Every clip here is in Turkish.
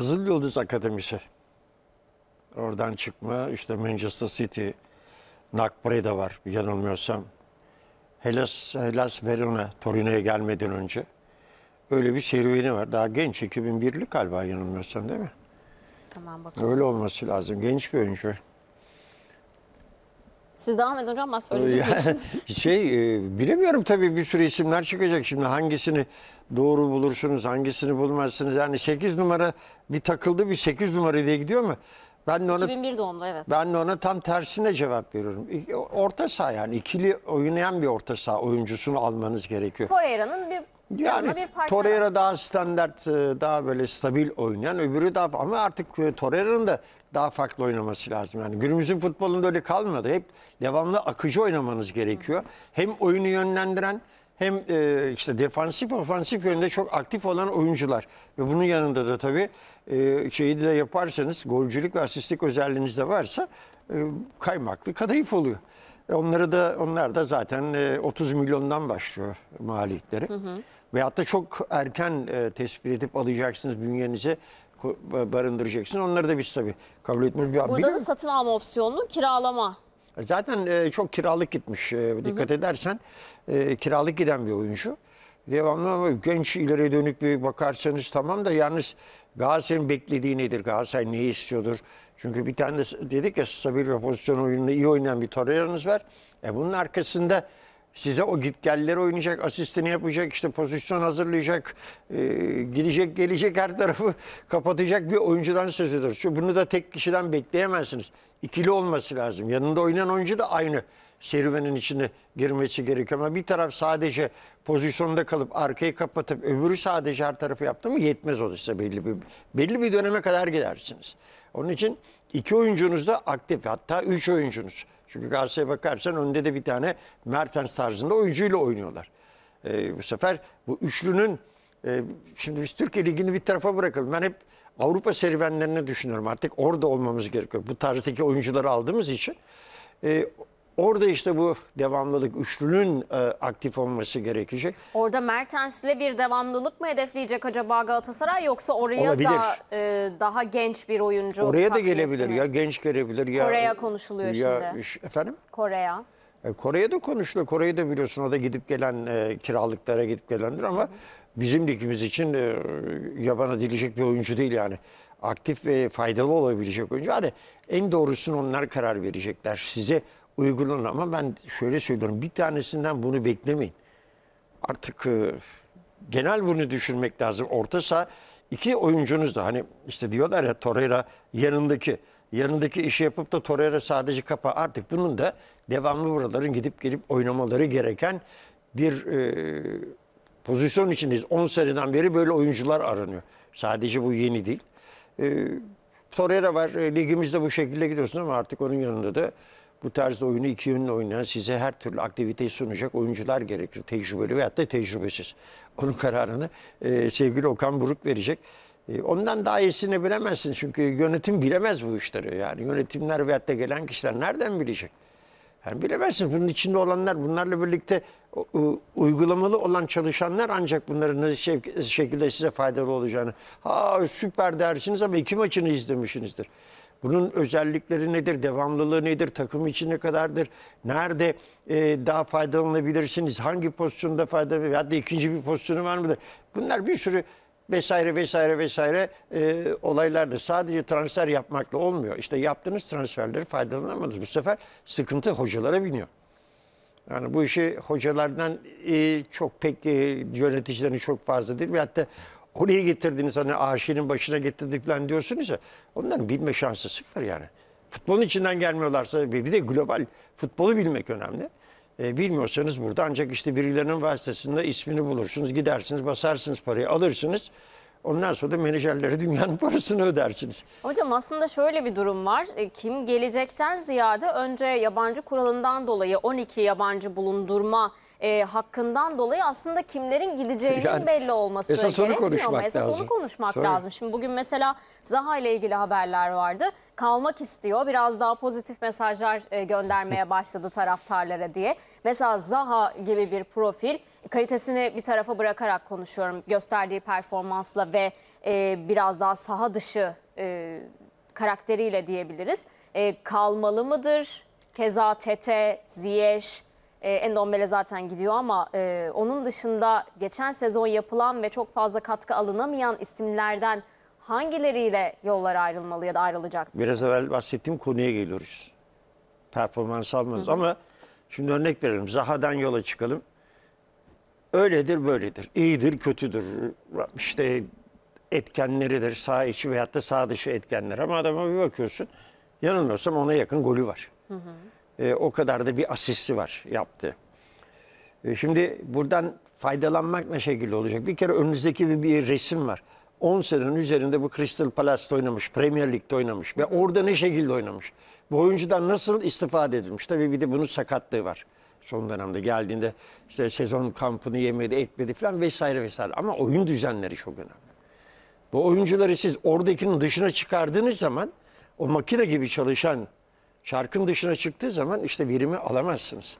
Kızıl Yıldız Akademisi. Oradan çıkma işte Manchester City, Nakbre'de var yanılmıyorsam. Hellas, Hellas Verona, Torino'ya gelmeden önce. Öyle bir serüveni var. Daha genç, 2001'li galiba yanılmıyorsam değil mi? Tamam bakalım. Öyle olması lazım. Genç bir oyuncu. Siz devam edin hocam ben söyleyeceğim. Ya, şey e, bilemiyorum tabii bir sürü isimler çıkacak. Şimdi hangisini doğru bulursunuz, hangisini bulmazsınız. Yani 8 numara bir takıldı bir 8 numara diye gidiyor mu? Ben de ona, 2001 doğumlu evet. Ben de ona tam tersine cevap veriyorum. Orta saha yani ikili oynayan bir orta saha oyuncusunu almanız gerekiyor. Torreira'nın bir yani bir Torreira daha standart, e, daha böyle stabil oynayan, öbürü daha ama artık e, Torreira'nın da daha farklı oynaması lazım. Yani günümüzün futbolunda öyle kalmadı. Hep devamlı akıcı oynamanız gerekiyor. Hem oyunu yönlendiren hem e, işte defansif ofansif yönde çok aktif olan oyuncular ve bunun yanında da tabii şeyi de yaparsanız golcülük ve asistlik özelliğiniz de varsa kaymaklı kadayıf oluyor. onları da onlar da zaten 30 milyondan başlıyor maliyetleri. Hı hı. Veyahut da çok erken e, tespit edip alacaksınız bünyenize barındıracaksınız. Onları da biz tabii kabul etmiyoruz. Burada Bilmiyorum. da satın alma opsiyonlu kiralama. E, zaten e, çok kiralık gitmiş e, dikkat hı hı. edersen. E, kiralık giden bir oyuncu. Devamlı ama genç ileri dönük bir bakarsanız tamam da yalnız Galatasaray'ın beklediği nedir? Galatasaray ne istiyordur? Çünkü bir tane de dedik ya stabil ve pozisyon oyununda iyi oynayan bir Torreira'nız var. E bunun arkasında size o gitgelleri oynayacak, asistini yapacak, işte pozisyon hazırlayacak, e, gidecek gelecek her tarafı kapatacak bir oyuncudan söz ediyoruz. Çünkü bunu da tek kişiden bekleyemezsiniz. İkili olması lazım. Yanında oynayan oyuncu da aynı serüvenin içine girmesi gerekiyor. Ama bir taraf sadece pozisyonda kalıp arkayı kapatıp öbürü sadece her tarafı yaptı mı yetmez o size belli bir, belli bir döneme kadar gidersiniz. Onun için iki oyuncunuz da aktif hatta üç oyuncunuz çünkü Galatasaray'a bakarsan önde de bir tane Mertens tarzında oyuncuyla oynuyorlar. E, bu sefer bu üçlünün e, şimdi biz Türkiye Ligi'ni bir tarafa bırakalım. Ben hep Avrupa serüvenlerini düşünüyorum. Artık orada olmamız gerekiyor. Bu tarzdaki oyuncuları aldığımız için. Ee, Orada işte bu devamlılık üçlünün e, aktif olması gerekecek. Orada Mertens'le bir devamlılık mı hedefleyecek acaba Galatasaray yoksa oraya Olabilir. da e, daha genç bir oyuncu Oraya da gelebilir mi? ya genç gelebilir ya Kore'ye konuşuluyor ya, şimdi. Efendim? Kore'ye. E, Kore'ye de konuşuluyor. Kore'ye de biliyorsun o da gidip gelen e, kiralıklara gidip gelendir ama Hı. bizim ligimiz için e, yabana dilecek bir oyuncu değil yani aktif ve faydalı olabilecek oyuncu. Hani en doğrusunu onlar karar verecekler. Size uygulanır. Ama ben şöyle söylüyorum. Bir tanesinden bunu beklemeyin. Artık e, genel bunu düşünmek lazım. Orta saha iki oyuncunuz da hani işte diyorlar ya Torreira yanındaki yanındaki işi yapıp da Torreira sadece kapa. Artık bunun da devamlı buraların gidip gelip oynamaları gereken bir e, pozisyon içindeyiz. 10 seneden beri böyle oyuncular aranıyor. Sadece bu yeni değil. E, Torreira var. E, ligimizde bu şekilde gidiyorsun ama artık onun yanında da bu tarzda oyunu iki yönlü oynayan size her türlü aktiviteyi sunacak oyuncular gerekir. Tecrübeli veyahut da tecrübesiz. Onun kararını e, sevgili Okan Buruk verecek. E, ondan daha iyisini bilemezsin. Çünkü yönetim bilemez bu işleri. Yani yönetimler veyahut da gelen kişiler nereden bilecek? Yani bilemezsin. Bunun içinde olanlar, bunlarla birlikte uygulamalı olan çalışanlar ancak bunların ne şekilde size faydalı olacağını. Ha süper dersiniz ama iki maçını izlemişsinizdir. Bunun özellikleri nedir? Devamlılığı nedir? Takım için ne kadardır? Nerede e, daha faydalanabilirsiniz? Hangi pozisyonda fayda ya da ikinci bir pozisyonu var mıdır? Bunlar bir sürü vesaire vesaire vesaire e, olaylarda sadece transfer yapmakla olmuyor. İşte yaptığınız transferleri faydalanamadınız. Bu sefer sıkıntı hocalara biniyor. Yani bu işi hocalardan e, çok pek e, yöneticilerin çok fazla değil. Ve hatta Konuya getirdiniz hani aşinin başına getirdik falan diyorsunuz ya onların bilme şansı sıfır yani. Futbolun içinden gelmiyorlarsa ve bir de global futbolu bilmek önemli. E, bilmiyorsanız burada ancak işte birilerinin vasıtasında ismini bulursunuz, gidersiniz, basarsınız parayı, alırsınız. Ondan sonra da menajerlere dünyanın parasını ödersiniz. Hocam aslında şöyle bir durum var. E, kim gelecekten ziyade önce yabancı kuralından dolayı 12 yabancı bulundurma e, hakkından dolayı aslında kimlerin gideceğinin yani, belli olması esas onu gerekmiyor mu? Esas lazım. onu konuşmak Sorry. lazım. Şimdi bugün mesela Zaha ile ilgili haberler vardı. Kalmak istiyor. Biraz daha pozitif mesajlar e, göndermeye başladı taraftarlara diye. Mesela Zaha gibi bir profil kalitesini bir tarafa bırakarak konuşuyorum. Gösterdiği performansla ve e, biraz daha saha dışı e, karakteriyle diyebiliriz. E, kalmalı mıdır? Keza Tete, Ziyech, e, Endombele zaten gidiyor ama e, onun dışında geçen sezon yapılan ve çok fazla katkı alınamayan isimlerden hangileriyle yollara ayrılmalı ya da ayrılacaksınız? Biraz evvel bahsettiğim konuya geliyoruz. Performans almanız ama şimdi örnek verelim. Zaha'dan yola çıkalım. Öyledir böyledir. İyidir kötüdür. İşte etkenleridir sağ içi veyahut da sağ dışı etkenler. Ama adama bir bakıyorsun yanılmıyorsam ona yakın golü var. Hı hı e, o kadar da bir asisti var yaptı. E, şimdi buradan faydalanmak ne şekilde olacak? Bir kere önünüzdeki bir, bir resim var. 10 senenin üzerinde bu Crystal Palace'da oynamış, Premier Lig'de oynamış ve orada ne şekilde oynamış? Bu oyuncudan nasıl istifade edilmiş? Tabii bir de bunun sakatlığı var. Son dönemde geldiğinde işte sezon kampını yemedi, etmedi falan vesaire vesaire. Ama oyun düzenleri çok önemli. Bu oyuncuları siz oradakinin dışına çıkardığınız zaman o makine gibi çalışan Çarkın dışına çıktığı zaman işte verimi alamazsınız.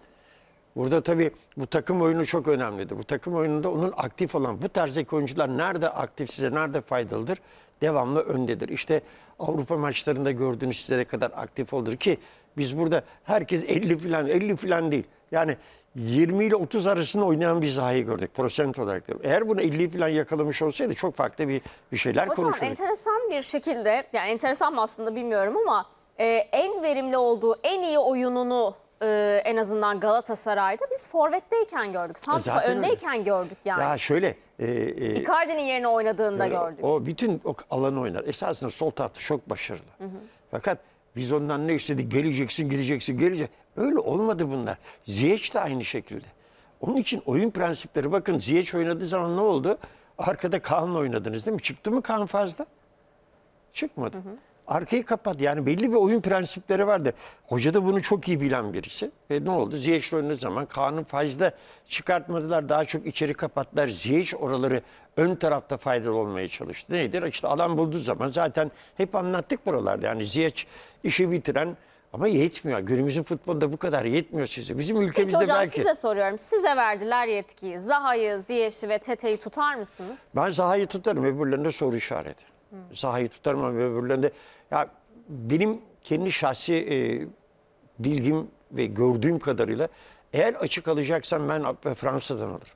Burada tabii bu takım oyunu çok önemlidir. Bu takım oyununda onun aktif olan bu tarzdaki oyuncular nerede aktif size nerede faydalıdır? Devamlı öndedir. İşte Avrupa maçlarında gördüğünüz sizlere kadar aktif olur ki biz burada herkes 50 falan 50 falan değil. Yani 20 ile 30 arasında oynayan bir sahayı gördük prosent olarak. Diyorum. Eğer bunu 50 falan yakalamış olsaydı çok farklı bir, bir şeyler konuşurduk. Hocam enteresan bir şekilde yani enteresan mı aslında bilmiyorum ama e, en verimli olduğu, en iyi oyununu e, en azından Galatasaray'da biz forvetteyken gördük. E, Santra Zaten öndeyken öyle. gördük yani. Ya şöyle. E, e, Icardi'nin yerine oynadığında yani, e, gördük. O bütün o alanı oynar. Esasında sol tarafta çok başarılı. Hı hı. Fakat biz ondan ne istedik? Geleceksin, gideceksin, gelecek. Öyle olmadı bunlar. Ziyech de aynı şekilde. Onun için oyun prensipleri bakın Ziyech oynadığı zaman ne oldu? Arkada Kaan'la oynadınız değil mi? Çıktı mı Kaan fazla? Çıkmadı. Hı hı arkayı kapat. Yani belli bir oyun prensipleri vardı. Hoca da bunu çok iyi bilen birisi. E ne oldu? Ziyech oynadığı zaman Kaan'ın fazla çıkartmadılar. Daha çok içeri kapattılar. Ziyech oraları ön tarafta faydalı olmaya çalıştı. Nedir? İşte alan bulduğu zaman zaten hep anlattık buralarda. Yani Ziyech işi bitiren ama yetmiyor. Günümüzün futbolunda bu kadar yetmiyor size. Bizim ülkemizde Peki hocam, belki... size soruyorum. Size verdiler yetkiyi. Zaha'yı, Ziyeş'i ve Tete'yi tutar mısınız? Ben Zaha'yı tutarım. Öbürlerinde soru işareti. Hı. Zaha'yı tutarım ama öbürlerinde... Ya benim kendi şahsi e, bilgim ve gördüğüm kadarıyla eğer açık alacaksan ben Fransa'dan alırım.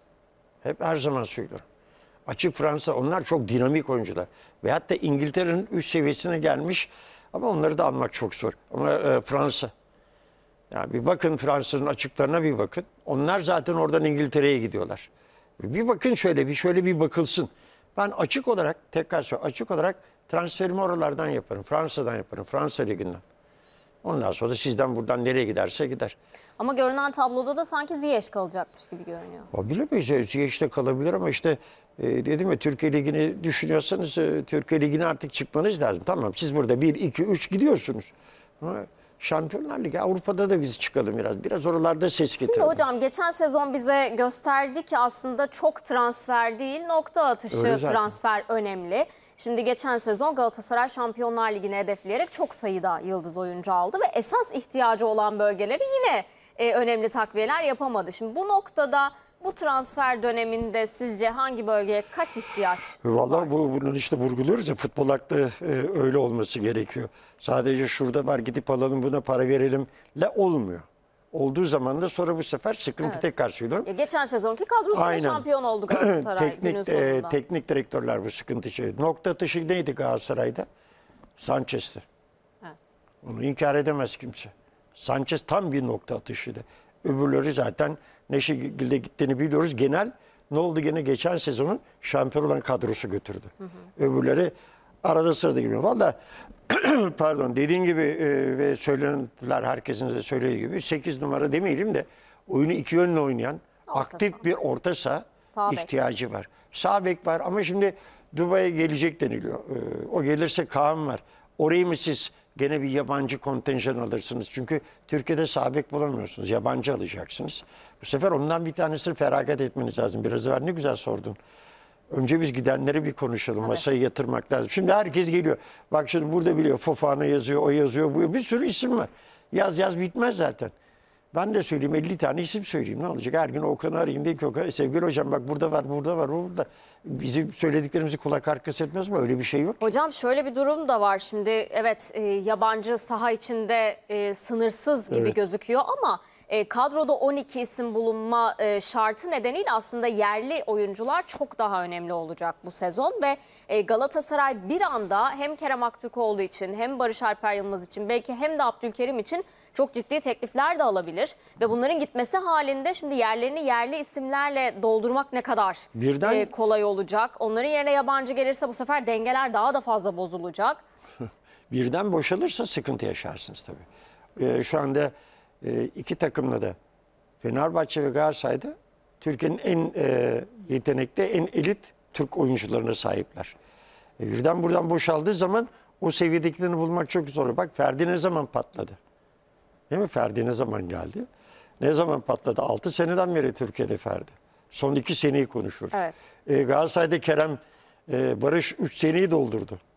Hep her zaman söylüyorum. Açık Fransa onlar çok dinamik oyuncular. Ve hatta İngiltere'nin üst seviyesine gelmiş ama onları da almak çok zor. Ama e, Fransa. Yani bir bakın Fransa'nın açıklarına bir bakın. Onlar zaten oradan İngiltere'ye gidiyorlar. Bir bakın şöyle bir şöyle bir bakılsın. Ben açık olarak tekrar söylüyorum açık olarak Transferimi oralardan yaparım. Fransa'dan yaparım. Fransa Ligi'nden. Ondan sonra da sizden buradan nereye giderse gider. Ama görünen tabloda da sanki Ziyech kalacakmış gibi görünüyor. O bilemeyiz. E, Ziyech de kalabilir ama işte e, dedim ya Türkiye Ligi'ni düşünüyorsanız e, Türkiye Ligi'ne artık çıkmanız lazım. Tamam siz burada 1, 2, 3 gidiyorsunuz. Ama Şampiyonlar Ligi Avrupa'da da biz çıkalım biraz. Biraz oralarda ses getirelim. Şimdi hocam geçen sezon bize gösterdi ki aslında çok transfer değil nokta atışı transfer önemli. Şimdi geçen sezon Galatasaray Şampiyonlar Ligi'ni hedefleyerek çok sayıda yıldız oyuncu aldı ve esas ihtiyacı olan bölgeleri yine e, önemli takviyeler yapamadı. Şimdi bu noktada bu transfer döneminde sizce hangi bölgeye kaç ihtiyaç Valla bu, bunun işte vurguluyoruz ya futbol aklı e, öyle olması gerekiyor. Sadece şurada var gidip alalım buna para verelim le olmuyor olduğu zaman da sonra bu sefer sıkıntı Evet. tekrar söylüyorum. Ya geçen sezonki kadrosunda Aynen. şampiyon oldu Galatasaray günün teknik e, teknik direktörler bu sıkıntı şey. Nokta atışı neydi Galatasaray'da? Sanchez'ti. Evet. Onu inkar edemez kimse. Sanchez tam bir nokta atışıydı. Öbürleri zaten ne şekilde gittiğini biliyoruz. Genel ne oldu gene geçen sezonun şampiyon olan kadrosu götürdü. Öbürleri Arada sırada giriyor. Valla pardon dediğin gibi e, ve söylenenler herkesin de söylediği gibi 8 numara demeyelim de oyunu iki yönlü oynayan orta aktif saha. bir orta saha Sağ bek. ihtiyacı var. Sağ bek var ama şimdi Dubai'ye gelecek deniliyor. E, o gelirse Kaan var. Orayı mı siz gene bir yabancı kontenjan alırsınız. Çünkü Türkiye'de sabek bulamıyorsunuz. Yabancı alacaksınız. Bu sefer ondan bir tanesini feragat etmeniz lazım. Biraz evvel ne güzel sordun. Önce biz gidenleri bir konuşalım. Evet. Masaya yatırmak lazım. Şimdi herkes geliyor. Bak şimdi burada biliyor. Fofana yazıyor, o yazıyor, bu Bir sürü isim var. Yaz yaz bitmez zaten. Ben de söyleyeyim 50 tane isim söyleyeyim. Ne olacak? Her gün Okan'ı arayayım. Diyeyim ki Okan, e, sevgili hocam bak burada var, burada var, burada bizi söylediklerimizi kulak arkası etmez mi? Öyle bir şey yok. Hocam şöyle bir durum da var şimdi. Evet e, yabancı saha içinde e, sınırsız gibi Evet. gözüküyor ama e, kadroda 12 isim bulunma e, şartı nedeniyle aslında yerli oyuncular çok daha önemli olacak bu sezon ve e, Galatasaray bir anda hem Kerem Aktürkoğlu için hem Barış Alper Yılmaz için belki hem de Abdülkerim için çok ciddi teklifler de alabilir ve bunların gitmesi halinde şimdi yerlerini yerli isimlerle doldurmak ne kadar Birden e, kolay olur olacak. Onların yerine yabancı gelirse bu sefer dengeler daha da fazla bozulacak. Birden boşalırsa sıkıntı yaşarsınız tabii. Ee, şu anda e, iki takımla da Fenerbahçe ve Galatasaray'da Türkiye'nin en e, yetenekli, en elit Türk oyuncularına sahipler. E, birden buradan boşaldığı zaman o seviyedekilerini bulmak çok zor. Bak Ferdi ne zaman patladı? Değil mi? Ferdi ne zaman geldi? Ne zaman patladı? 6 seneden beri Türkiye'de Ferdi son iki seneyi konuşuyoruz. Evet. E, Galatasaray'da Kerem e, Barış üç seneyi doldurdu.